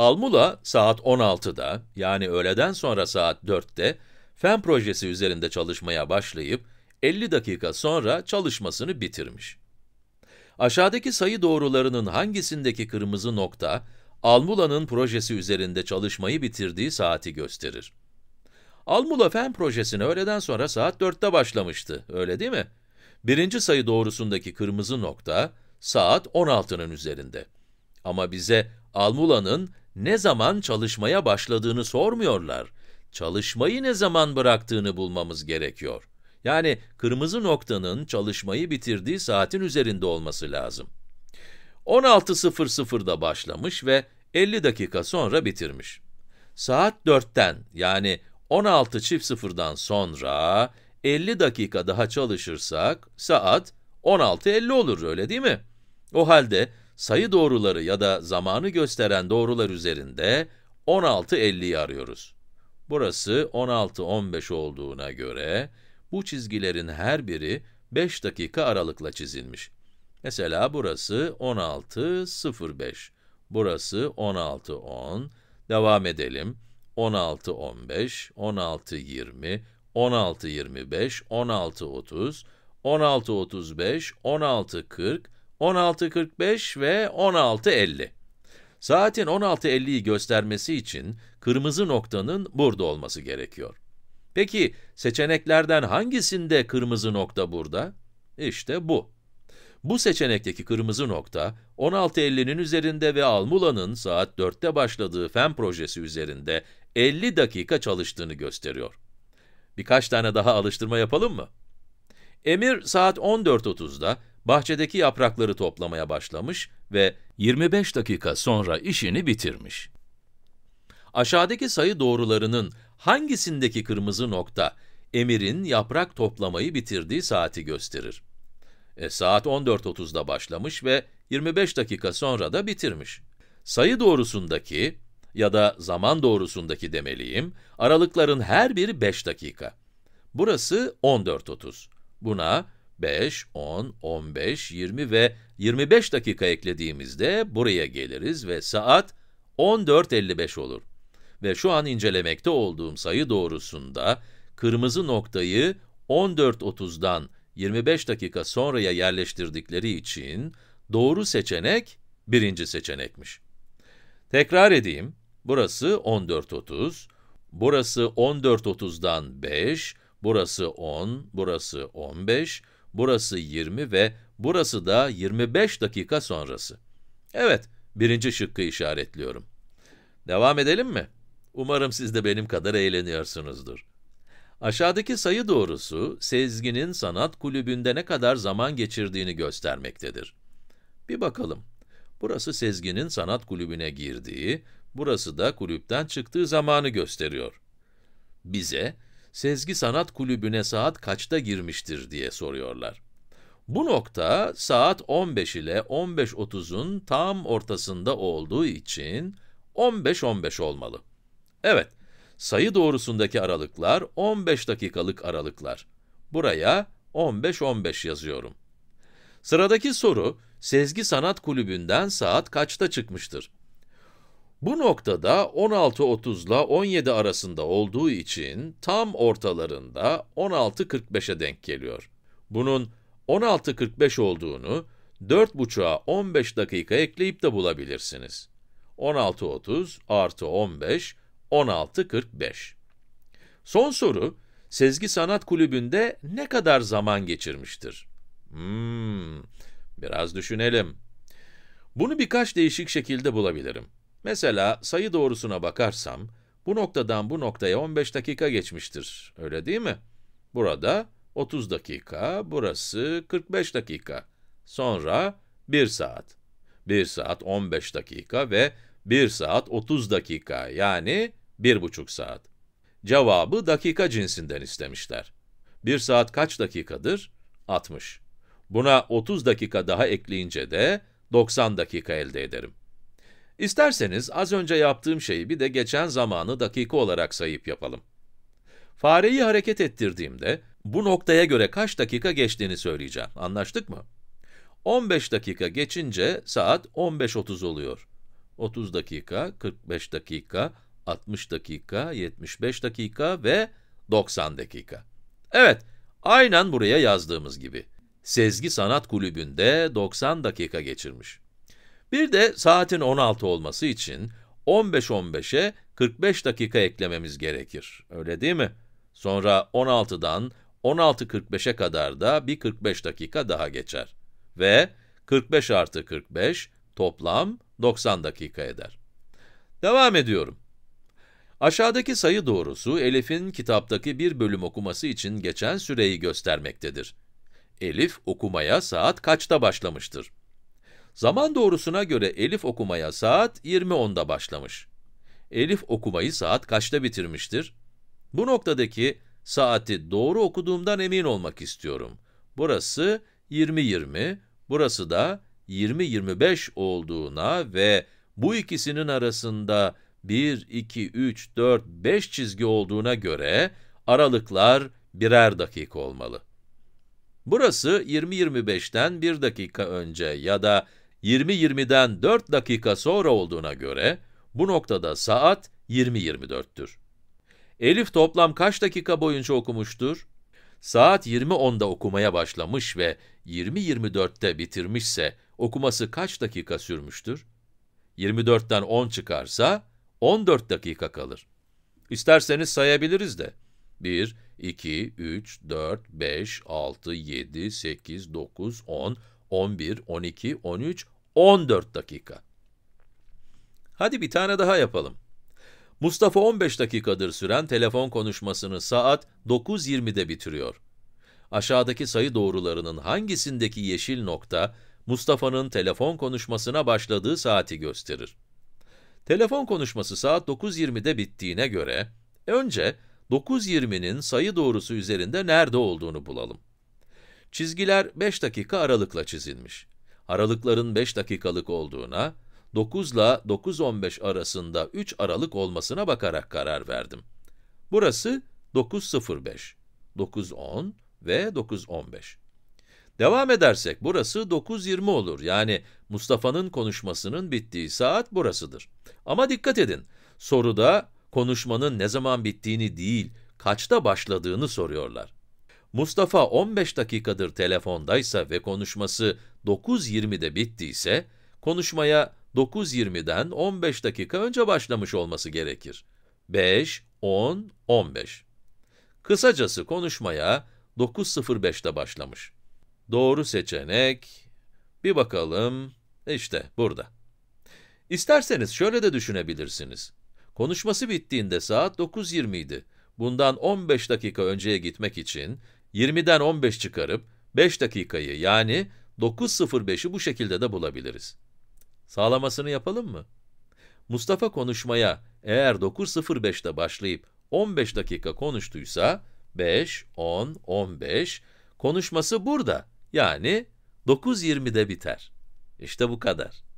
Almula saat 16'da yani öğleden sonra saat 4'te fen projesi üzerinde çalışmaya başlayıp 50 dakika sonra çalışmasını bitirmiş. Aşağıdaki sayı doğrularının hangisindeki kırmızı nokta Almula'nın projesi üzerinde çalışmayı bitirdiği saati gösterir? Almula fen projesine öğleden sonra saat 4'te başlamıştı, öyle değil mi? Birinci sayı doğrusundaki kırmızı nokta saat 16'nın üzerinde. Ama bize Almula'nın ne zaman çalışmaya başladığını sormuyorlar. Çalışmayı ne zaman bıraktığını bulmamız gerekiyor. Yani kırmızı noktanın çalışmayı bitirdiği saatin üzerinde olması lazım. 16.00'da başlamış ve 50 dakika sonra bitirmiş. Saat 4'ten yani 16 çift sıfırdan sonra 50 dakika daha çalışırsak saat 16.50 olur öyle değil mi? O halde sayı doğruları ya da zamanı gösteren doğrular üzerinde 16.50'yi arıyoruz. Burası 16.15 olduğuna göre, bu çizgilerin her biri 5 dakika aralıkla çizilmiş. Mesela burası 16.05, burası 16.10, devam edelim. 16.15, 16.20, 16.25, 16.30, 16.35, 16.40, 16.45 ve 16.50. Saatin 16.50'yi göstermesi için kırmızı noktanın burada olması gerekiyor. Peki seçeneklerden hangisinde kırmızı nokta burada? İşte bu. Bu seçenekteki kırmızı nokta 16.50'nin üzerinde ve Almula'nın saat 4'te başladığı FEM projesi üzerinde 50 dakika çalıştığını gösteriyor. Birkaç tane daha alıştırma yapalım mı? Emir saat 14.30'da bahçedeki yaprakları toplamaya başlamış ve 25 dakika sonra işini bitirmiş. Aşağıdaki sayı doğrularının hangisindeki kırmızı nokta, Emir'in yaprak toplamayı bitirdiği saati gösterir? E, saat 14.30'da başlamış ve 25 dakika sonra da bitirmiş. Sayı doğrusundaki ya da zaman doğrusundaki demeliyim, aralıkların her biri 5 dakika. Burası 14.30. Buna 5, 10, 15, 20 ve 25 dakika eklediğimizde buraya geliriz ve saat 14.55 olur. Ve şu an incelemekte olduğum sayı doğrusunda kırmızı noktayı 14.30'dan 25 dakika sonraya yerleştirdikleri için doğru seçenek birinci seçenekmiş. Tekrar edeyim, burası 14.30, burası 14.30'dan 5, burası 10, burası 15, burası 20 ve burası da 25 dakika sonrası. Evet, birinci şıkkı işaretliyorum. Devam edelim mi? Umarım siz de benim kadar eğleniyorsunuzdur. Aşağıdaki sayı doğrusu, Sezgin'in sanat kulübünde ne kadar zaman geçirdiğini göstermektedir. Bir bakalım. Burası Sezgin'in sanat kulübüne girdiği, burası da kulüpten çıktığı zamanı gösteriyor. Bize, Sezgi Sanat Kulübü'ne saat kaçta girmiştir diye soruyorlar. Bu nokta saat 15 ile 15.30'un tam ortasında olduğu için 15.15 olmalı. Evet, sayı doğrusundaki aralıklar 15 dakikalık aralıklar. Buraya 15.15 yazıyorum. Sıradaki soru, Sezgi Sanat Kulübü'nden saat kaçta çıkmıştır? Bu noktada 16.30 ile 17 arasında olduğu için tam ortalarında 16.45'e denk geliyor. Bunun 16.45 olduğunu 4.30'a 15 dakika ekleyip de bulabilirsiniz. 16.30 artı 15, 16.45. Son soru, Sezgi Sanat Kulübü'nde ne kadar zaman geçirmiştir? Hmm, biraz düşünelim. Bunu birkaç değişik şekilde bulabilirim. Mesela sayı doğrusuna bakarsam, bu noktadan bu noktaya 15 dakika geçmiştir, öyle değil mi? Burada 30 dakika, burası 45 dakika. Sonra 1 saat. 1 saat 15 dakika ve 1 saat 30 dakika yani 1,5 saat. Cevabı dakika cinsinden istemişler. 1 saat kaç dakikadır? 60. Buna 30 dakika daha ekleyince de 90 dakika elde ederim. İsterseniz az önce yaptığım şeyi bir de geçen zamanı dakika olarak sayıp yapalım. Fareyi hareket ettirdiğimde bu noktaya göre kaç dakika geçtiğini söyleyeceğim. Anlaştık mı? 15 dakika geçince saat 15.30 oluyor. 30 dakika, 45 dakika, 60 dakika, 75 dakika ve 90 dakika. Evet, aynen buraya yazdığımız gibi. Sezgi Sanat Kulübü'nde 90 dakika geçirmiş. Bir de saatin 16 olması için 15.15'e 45 dakika eklememiz gerekir. Öyle değil mi? Sonra 16'dan 16.45'e kadar da bir 45 dakika daha geçer. Ve 45 artı 45 toplam 90 dakika eder. Devam ediyorum. Aşağıdaki sayı doğrusu Elif'in kitaptaki bir bölüm okuması için geçen süreyi göstermektedir. Elif okumaya saat kaçta başlamıştır? Zaman doğrusuna göre Elif okumaya saat 20.10'da başlamış. Elif okumayı saat kaçta bitirmiştir? Bu noktadaki saati doğru okuduğumdan emin olmak istiyorum. Burası 20.20, burası da 20.25 olduğuna ve bu ikisinin arasında 1, 2, 3, 4, 5 çizgi olduğuna göre aralıklar birer dakika olmalı. Burası 20:25'ten 25ten 1 dakika önce ya da 20.20'den 4 dakika sonra olduğuna göre bu noktada saat 20.24'tür. Elif toplam kaç dakika boyunca okumuştur? Saat 20.10'da okumaya başlamış ve 20.24'te bitirmişse okuması kaç dakika sürmüştür? 24'ten 10 çıkarsa 14 dakika kalır. İsterseniz sayabiliriz de. 1, 2, 3, 4, 5, 6, 7, 8, 9, 10, 11, 12, 13, 14 dakika. Hadi bir tane daha yapalım. Mustafa 15 dakikadır süren telefon konuşmasını saat 9.20'de bitiriyor. Aşağıdaki sayı doğrularının hangisindeki yeşil nokta, Mustafa'nın telefon konuşmasına başladığı saati gösterir. Telefon konuşması saat 9.20'de bittiğine göre, önce 9.20'nin sayı doğrusu üzerinde nerede olduğunu bulalım. Çizgiler 5 dakika aralıkla çizilmiş. Aralıkların 5 dakikalık olduğuna, 9 ile 9.15 arasında 3 aralık olmasına bakarak karar verdim. Burası 9.05, 9.10 ve 9.15. Devam edersek burası 9.20 olur. Yani Mustafa'nın konuşmasının bittiği saat burasıdır. Ama dikkat edin, soruda konuşmanın ne zaman bittiğini değil, kaçta başladığını soruyorlar. Mustafa 15 dakikadır telefondaysa ve konuşması 9.20'de bittiyse, konuşmaya 9.20'den 15 dakika önce başlamış olması gerekir. 5, 10, 15. Kısacası konuşmaya 9.05'te başlamış. Doğru seçenek, bir bakalım, işte burada. İsterseniz şöyle de düşünebilirsiniz. Konuşması bittiğinde saat 9.20 idi. Bundan 15 dakika önceye gitmek için 20'den 15 çıkarıp 5 dakikayı yani 9.05'i bu şekilde de bulabiliriz. Sağlamasını yapalım mı? Mustafa konuşmaya eğer 9.05'te başlayıp 15 dakika konuştuysa 5, 10, 15 konuşması burada yani 9.20'de biter. İşte bu kadar.